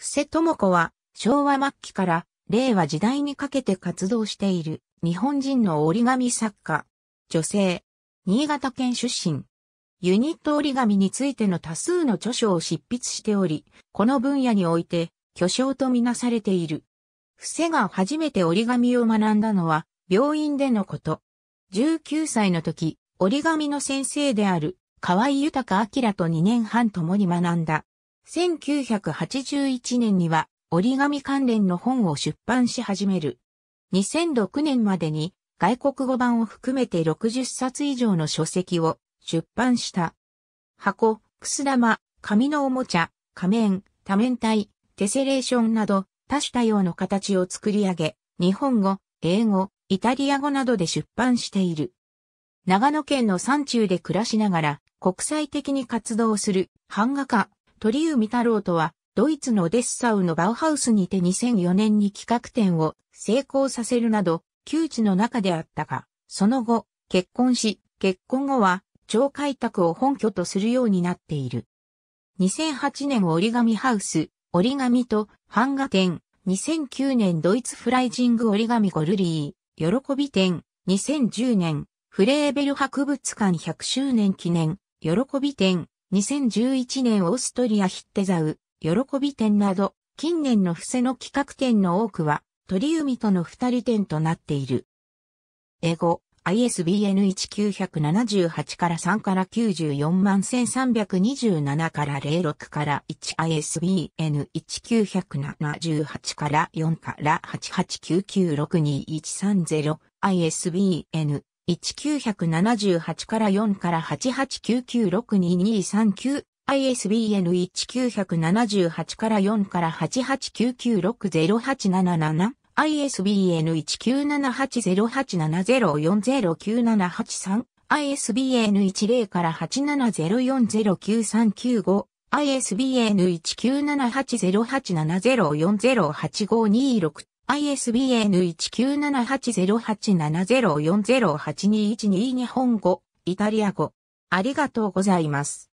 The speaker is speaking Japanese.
布施智子は昭和末期から令和時代にかけて活動している日本人の折り紙作家、女性、新潟県出身。ユニット折り紙についての多数の著書を執筆しており、この分野において巨匠とみなされている。布施が初めて折り紙を学んだのは病院でのこと。19歳の時、折り紙の先生である河合豊明と2年半共に学んだ。1981年には折り紙関連の本を出版し始める。2006年までに外国語版を含めて60冊以上の書籍を出版した。箱、くす玉、紙のおもちゃ、仮面、多面体、テセレーションなど多種多様の形を作り上げ、日本語、英語、イタリア語などで出版している。長野県の山中で暮らしながら国際的に活動する版画家鳥海太郎とは、ドイツのデッサウのバウハウスにて2004年に企画展を成功させるなど、窮地の中であったが、その後、結婚し、結婚後は、超開拓を本拠とするようになっている。2008年折り紙ハウス、折り紙と版画展、2009年ドイツフライジング折り紙ゴルリー、喜び展、2010年、フレーベル博物館100周年記念、喜び展、2011年オーストリアヒッテザウ、喜び展など、近年の伏せの企画展の多くは、鳥海との二人展となっている。英語、ISBN1978 から3から94万1327から06から 1ISBN1978 から4から88996213 ISBN 1978から4から889962239 ISBN 1978から4から889960877 ISBN 19780870409783 ISBN 10から87040935 ISBN 19780870408526 ISBN19780870408212 日本語、イタリア語。ありがとうございます。